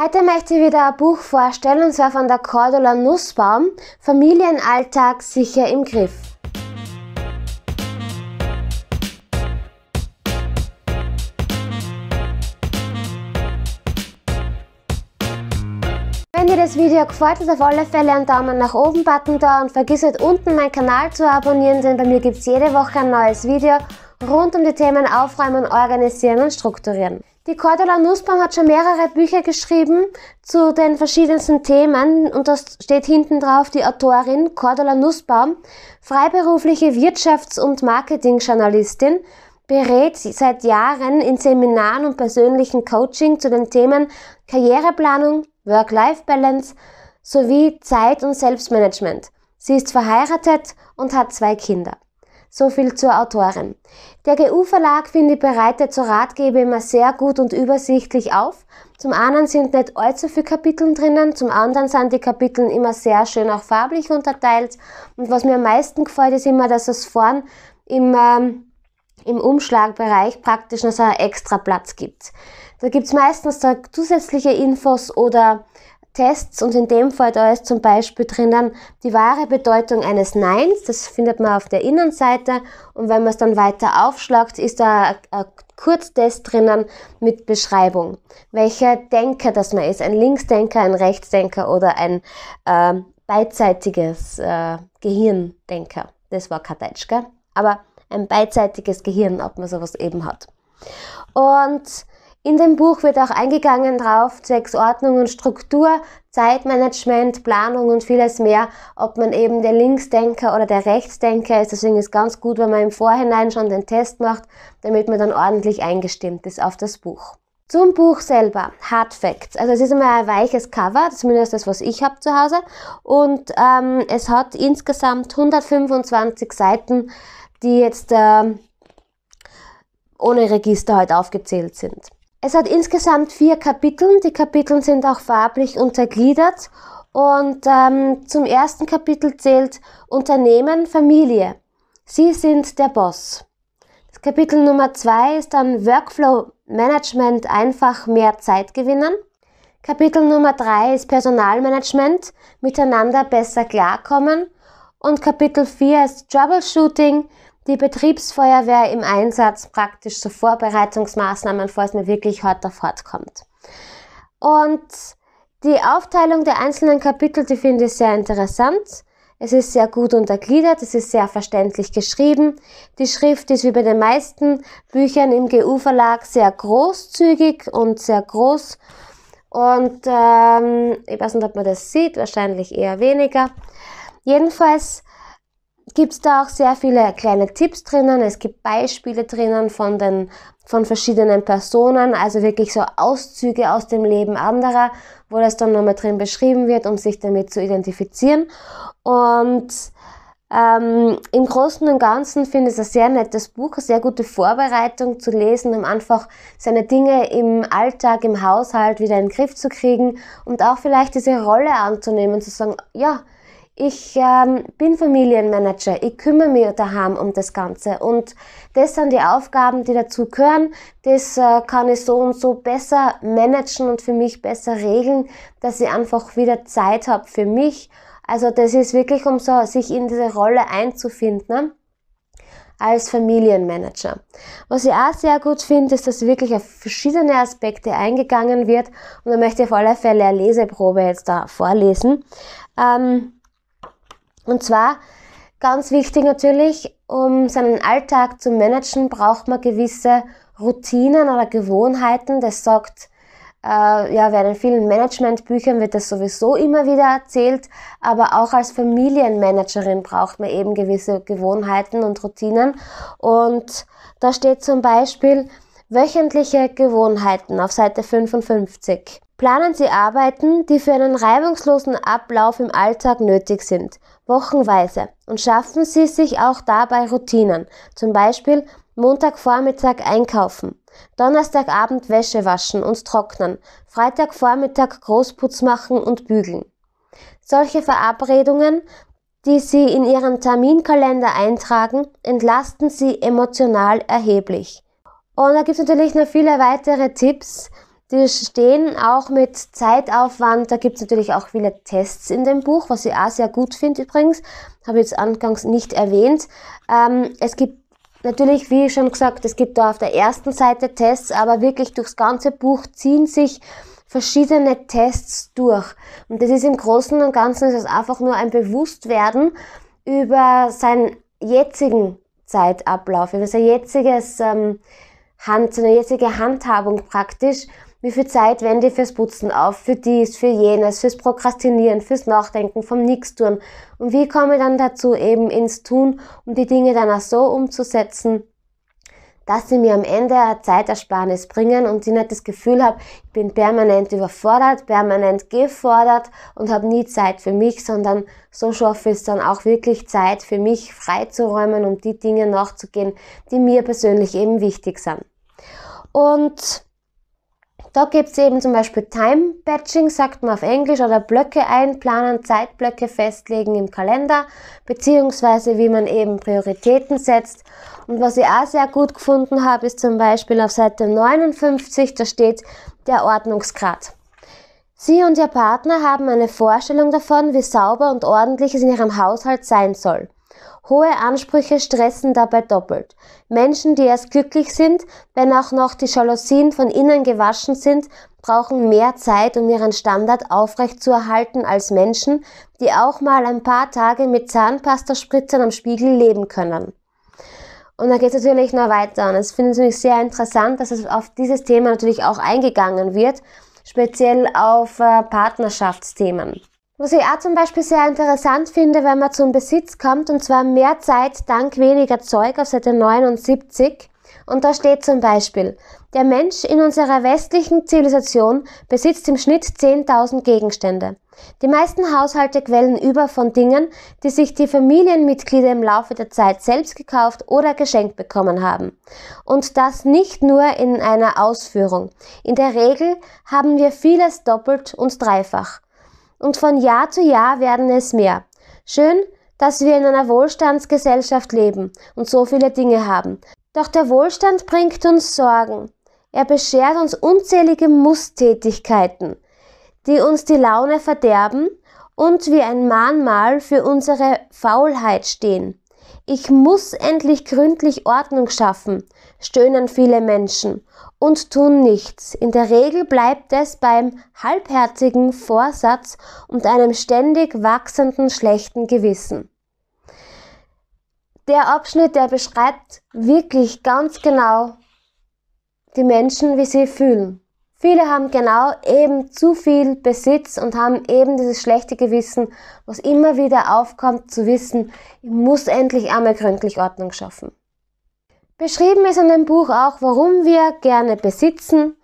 Heute möchte ich wieder ein Buch vorstellen, und zwar von der Cordula Nussbaum, Familienalltag sicher im Griff. Wenn dir das Video gefällt, ist auf alle Fälle einen Daumen nach oben Button da und vergiss nicht unten meinen Kanal zu abonnieren, denn bei mir gibt es jede Woche ein neues Video rund um die Themen Aufräumen, Organisieren und Strukturieren. Die Cordula Nussbaum hat schon mehrere Bücher geschrieben zu den verschiedensten Themen und das steht hinten drauf die Autorin Cordula Nussbaum, freiberufliche Wirtschafts- und Marketingjournalistin, berät seit Jahren in Seminaren und persönlichen Coaching zu den Themen Karriereplanung, Work-Life-Balance sowie Zeit- und Selbstmanagement. Sie ist verheiratet und hat zwei Kinder. So viel zur Autorin. Der GU Verlag finde ich bereitet zur Ratgeber immer sehr gut und übersichtlich auf. Zum einen sind nicht allzu viele Kapitel drinnen, zum anderen sind die Kapitel immer sehr schön auch farblich unterteilt. Und was mir am meisten gefällt, ist immer, dass es vorn immer ähm, im Umschlagbereich praktisch noch so einen extra Platz gibt. Da gibt es meistens da zusätzliche Infos oder Tests und in dem Fall da ist zum Beispiel drinnen die wahre Bedeutung eines Neins, das findet man auf der Innenseite und wenn man es dann weiter aufschlagt, ist da ein Kurztest drinnen mit Beschreibung, welcher Denker das man ist, ein Linksdenker, ein Rechtsdenker oder ein äh, beidseitiges äh, Gehirndenker. Das war kein Deutsch, gell? aber ein beidseitiges Gehirn, ob man sowas eben hat. Und in dem Buch wird auch eingegangen drauf, zwecks Ordnung und Struktur, Zeitmanagement, Planung und vieles mehr, ob man eben der Linksdenker oder der Rechtsdenker ist. Deswegen ist es ganz gut, wenn man im Vorhinein schon den Test macht, damit man dann ordentlich eingestimmt ist auf das Buch. Zum Buch selber, Hard Facts. Also es ist immer ein weiches Cover, zumindest das, was ich habe zu Hause. Und ähm, es hat insgesamt 125 Seiten, die jetzt äh, ohne Register heute halt aufgezählt sind. Es hat insgesamt vier Kapitel. Die Kapitel sind auch farblich untergliedert. Und ähm, zum ersten Kapitel zählt Unternehmen, Familie. Sie sind der Boss. Das Kapitel Nummer zwei ist dann Workflow Management, einfach mehr Zeit gewinnen. Kapitel Nummer drei ist Personalmanagement, miteinander besser klarkommen. Und Kapitel vier ist Troubleshooting, die Betriebsfeuerwehr im Einsatz praktisch so Vorbereitungsmaßnahmen, vor es mir wirklich hart auf hart kommt. Und die Aufteilung der einzelnen Kapitel, die finde ich sehr interessant. Es ist sehr gut untergliedert, es ist sehr verständlich geschrieben. Die Schrift ist wie bei den meisten Büchern im GU-Verlag sehr großzügig und sehr groß. Und ähm, ich weiß nicht, ob man das sieht, wahrscheinlich eher weniger. Jedenfalls gibt es da auch sehr viele kleine Tipps drinnen. Es gibt Beispiele drinnen von den von verschiedenen Personen, also wirklich so Auszüge aus dem Leben anderer, wo das dann nochmal drin beschrieben wird, um sich damit zu identifizieren. Und ähm, Im Großen und Ganzen finde ich es ein sehr nettes Buch, eine sehr gute Vorbereitung zu lesen, um einfach seine Dinge im Alltag, im Haushalt wieder in den Griff zu kriegen und auch vielleicht diese Rolle anzunehmen, zu sagen, ja, ich ähm, bin Familienmanager, ich kümmere mich daheim um das Ganze und das sind die Aufgaben, die dazu gehören. Das äh, kann ich so und so besser managen und für mich besser regeln, dass ich einfach wieder Zeit habe für mich. Also das ist wirklich, um so sich in diese Rolle einzufinden. Ne? als Familienmanager. Was ich auch sehr gut finde, ist, dass wirklich auf verschiedene Aspekte eingegangen wird und da möchte ich auf alle Fälle eine Leseprobe jetzt da vorlesen. Ähm, und zwar, ganz wichtig natürlich, um seinen Alltag zu managen, braucht man gewisse Routinen oder Gewohnheiten. Das sagt, äh, ja, während vielen Managementbüchern wird das sowieso immer wieder erzählt, aber auch als Familienmanagerin braucht man eben gewisse Gewohnheiten und Routinen. Und da steht zum Beispiel wöchentliche Gewohnheiten auf Seite 55. Planen Sie Arbeiten, die für einen reibungslosen Ablauf im Alltag nötig sind, wochenweise, und schaffen Sie sich auch dabei Routinen, zum Beispiel Montagvormittag einkaufen, Donnerstagabend Wäsche waschen und trocknen, Freitagvormittag Großputz machen und bügeln. Solche Verabredungen, die Sie in Ihren Terminkalender eintragen, entlasten Sie emotional erheblich. Und da gibt es natürlich noch viele weitere Tipps, die stehen auch mit Zeitaufwand. Da gibt es natürlich auch viele Tests in dem Buch, was ich auch sehr gut finde übrigens. Habe ich jetzt anfangs nicht erwähnt. Ähm, es gibt natürlich, wie schon gesagt, es gibt da auf der ersten Seite Tests, aber wirklich durchs ganze Buch ziehen sich verschiedene Tests durch. Und das ist im Großen und Ganzen ist es einfach nur ein Bewusstwerden über seinen jetzigen Zeitablauf, über sein jetziges ähm, Hand, seine jetzige Handhabung praktisch wie viel Zeit wende ich fürs Putzen auf, für dies, für jenes, fürs Prokrastinieren, fürs Nachdenken, vom Nichtstun? Und wie komme ich dann dazu, eben ins Tun, um die Dinge dann auch so umzusetzen, dass sie mir am Ende eine Zeitersparnis bringen und ich nicht das Gefühl habe, ich bin permanent überfordert, permanent gefordert und habe nie Zeit für mich, sondern so schaffe ich es dann auch wirklich Zeit für mich freizuräumen, um die Dinge nachzugehen, die mir persönlich eben wichtig sind. Und da gibt es eben zum Beispiel Time Batching, sagt man auf Englisch, oder Blöcke einplanen, Zeitblöcke festlegen im Kalender, beziehungsweise wie man eben Prioritäten setzt. Und was ich auch sehr gut gefunden habe, ist zum Beispiel auf Seite 59, da steht der Ordnungsgrad. Sie und Ihr Partner haben eine Vorstellung davon, wie sauber und ordentlich es in Ihrem Haushalt sein soll. Hohe Ansprüche stressen dabei doppelt. Menschen, die erst glücklich sind, wenn auch noch die Jalousien von innen gewaschen sind, brauchen mehr Zeit, um ihren Standard aufrechtzuerhalten als Menschen, die auch mal ein paar Tage mit Zahnpastaspritzern am Spiegel leben können. Und da geht es natürlich noch weiter. Und es finde ich sehr interessant, dass es auf dieses Thema natürlich auch eingegangen wird, speziell auf äh, Partnerschaftsthemen. Was ich auch zum Beispiel sehr interessant finde, wenn man zum Besitz kommt, und zwar mehr Zeit dank weniger Zeug auf Seite 79. Und da steht zum Beispiel, der Mensch in unserer westlichen Zivilisation besitzt im Schnitt 10.000 Gegenstände. Die meisten Haushalte quellen über von Dingen, die sich die Familienmitglieder im Laufe der Zeit selbst gekauft oder geschenkt bekommen haben. Und das nicht nur in einer Ausführung. In der Regel haben wir vieles doppelt und dreifach und von Jahr zu Jahr werden es mehr. Schön, dass wir in einer Wohlstandsgesellschaft leben und so viele Dinge haben. Doch der Wohlstand bringt uns Sorgen. Er beschert uns unzählige Musstätigkeiten, die uns die Laune verderben und wie ein Mahnmal für unsere Faulheit stehen. Ich muss endlich gründlich Ordnung schaffen, stöhnen viele Menschen, und tun nichts. In der Regel bleibt es beim halbherzigen Vorsatz und einem ständig wachsenden schlechten Gewissen. Der Abschnitt, der beschreibt wirklich ganz genau die Menschen, wie sie fühlen. Viele haben genau eben zu viel Besitz und haben eben dieses schlechte Gewissen, was immer wieder aufkommt, zu wissen, ich muss endlich einmal gründlich Ordnung schaffen. Beschrieben ist in dem Buch auch, warum wir gerne besitzen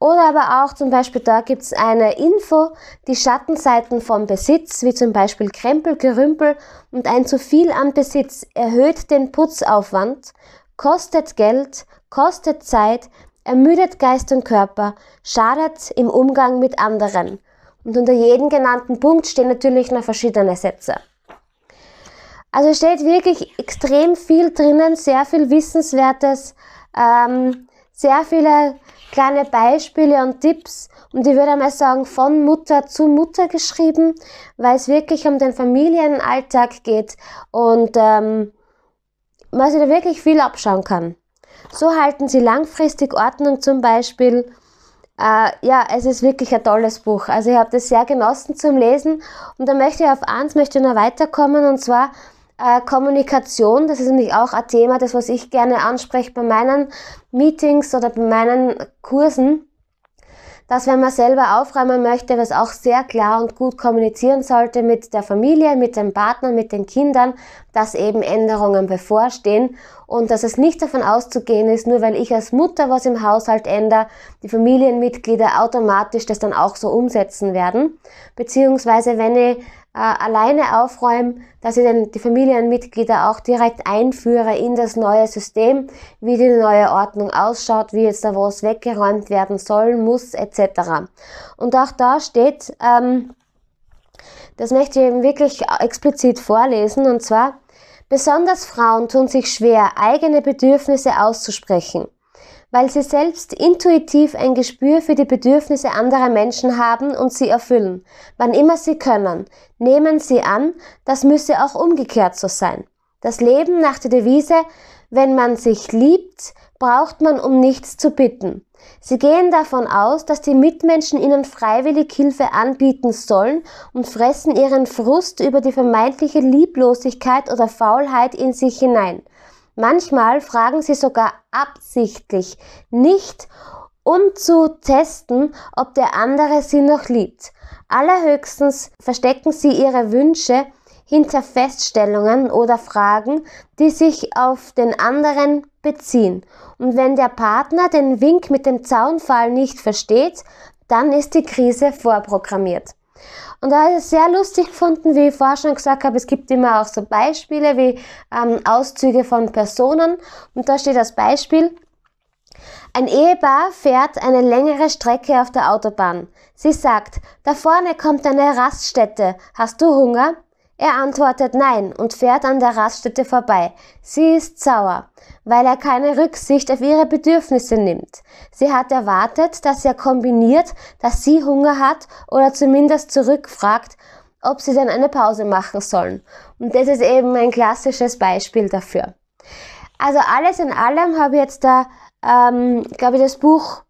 oder aber auch zum Beispiel, da gibt es eine Info, die Schattenseiten vom Besitz, wie zum Beispiel Krempel, Gerümpel und ein zu viel an Besitz erhöht den Putzaufwand, kostet Geld, kostet Zeit, ermüdet Geist und Körper, schadet im Umgang mit anderen. Und unter jedem genannten Punkt stehen natürlich noch verschiedene Sätze. Also steht wirklich extrem viel drinnen, sehr viel Wissenswertes, ähm, sehr viele kleine Beispiele und Tipps. Und ich würde einmal sagen, von Mutter zu Mutter geschrieben, weil es wirklich um den Familienalltag geht und ähm, man sich da wirklich viel abschauen kann. So halten sie langfristig Ordnung zum Beispiel. Äh, ja, es ist wirklich ein tolles Buch. Also ich habe das sehr genossen zum Lesen. Und da möchte ich auf eins möchte ich noch weiterkommen und zwar äh, Kommunikation, das ist nämlich auch ein Thema, das was ich gerne anspreche bei meinen Meetings oder bei meinen Kursen, dass wenn man selber aufräumen möchte, was auch sehr klar und gut kommunizieren sollte mit der Familie, mit dem Partner, mit den Kindern, dass eben Änderungen bevorstehen und dass es nicht davon auszugehen ist, nur weil ich als Mutter was im Haushalt ändere, die Familienmitglieder automatisch das dann auch so umsetzen werden. Beziehungsweise wenn ich äh, alleine aufräumen, dass ich dann die Familienmitglieder auch direkt einführe in das neue System, wie die neue Ordnung ausschaut, wie jetzt da was weggeräumt werden soll, muss etc. Und auch da steht, ähm, das möchte ich eben wirklich explizit vorlesen, und zwar, besonders Frauen tun sich schwer, eigene Bedürfnisse auszusprechen weil sie selbst intuitiv ein Gespür für die Bedürfnisse anderer Menschen haben und sie erfüllen, wann immer sie können. Nehmen sie an, das müsse auch umgekehrt so sein. Das Leben nach der Devise, wenn man sich liebt, braucht man um nichts zu bitten. Sie gehen davon aus, dass die Mitmenschen ihnen freiwillig Hilfe anbieten sollen und fressen ihren Frust über die vermeintliche Lieblosigkeit oder Faulheit in sich hinein. Manchmal fragen sie sogar absichtlich nicht, um zu testen, ob der andere sie noch liebt. Allerhöchstens verstecken sie ihre Wünsche hinter Feststellungen oder Fragen, die sich auf den anderen beziehen. Und wenn der Partner den Wink mit dem Zaunfall nicht versteht, dann ist die Krise vorprogrammiert. Und da ist es sehr lustig gefunden, wie ich vorher schon gesagt habe, es gibt immer auch so Beispiele wie ähm, Auszüge von Personen. Und da steht als Beispiel, ein Ehepaar fährt eine längere Strecke auf der Autobahn. Sie sagt, da vorne kommt eine Raststätte. Hast du Hunger? Er antwortet Nein und fährt an der Raststätte vorbei. Sie ist sauer, weil er keine Rücksicht auf ihre Bedürfnisse nimmt. Sie hat erwartet, dass er kombiniert, dass sie Hunger hat oder zumindest zurückfragt, ob sie denn eine Pause machen sollen. Und das ist eben ein klassisches Beispiel dafür. Also alles in allem habe ich jetzt da, ähm, glaube ich, das Buch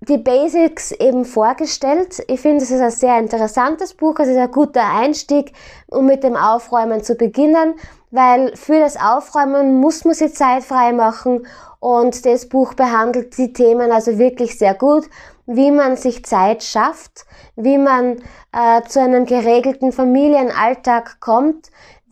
die Basics eben vorgestellt. Ich finde, es ist ein sehr interessantes Buch, es ist ein guter Einstieg, um mit dem Aufräumen zu beginnen, weil für das Aufräumen muss man sich Zeit frei machen und das Buch behandelt die Themen also wirklich sehr gut, wie man sich Zeit schafft, wie man äh, zu einem geregelten Familienalltag kommt,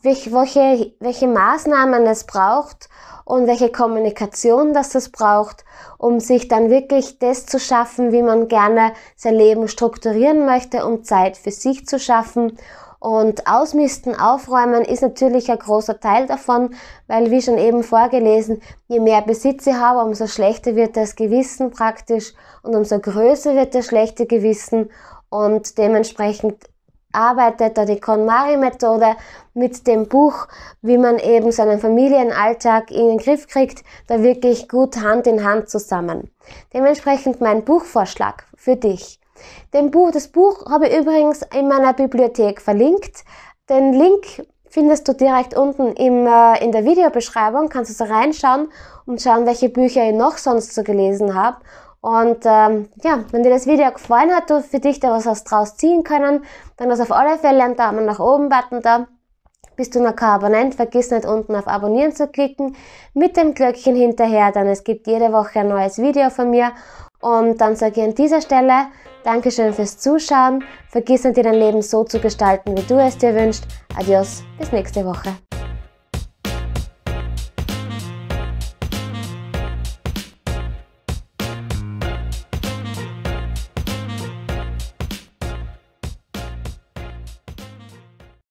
welche, welche welche Maßnahmen es braucht und welche Kommunikation das es braucht, um sich dann wirklich das zu schaffen, wie man gerne sein Leben strukturieren möchte, um Zeit für sich zu schaffen. Und Ausmisten, Aufräumen ist natürlich ein großer Teil davon, weil wie schon eben vorgelesen, je mehr Besitz ich habe, umso schlechter wird das Gewissen praktisch und umso größer wird das schlechte Gewissen und dementsprechend arbeitet da die KonMari-Methode mit dem Buch, wie man eben seinen Familienalltag in den Griff kriegt, da wirklich gut Hand in Hand zusammen. Dementsprechend mein Buchvorschlag für dich. Den Buch, das Buch habe ich übrigens in meiner Bibliothek verlinkt. Den Link findest du direkt unten im, äh, in der Videobeschreibung, kannst du so reinschauen und schauen, welche Bücher ich noch sonst so gelesen habe und ähm, ja, wenn dir das Video gefallen hat, du für dich da was draus ziehen können, dann lass auf alle Fälle einen Daumen nach oben Button da. Bist du noch kein Abonnent, vergiss nicht unten auf Abonnieren zu klicken, mit dem Glöckchen hinterher, denn es gibt jede Woche ein neues Video von mir. Und dann sage ich an dieser Stelle Dankeschön fürs Zuschauen. Vergiss nicht, dir dein Leben so zu gestalten, wie du es dir wünschst. Adios, bis nächste Woche.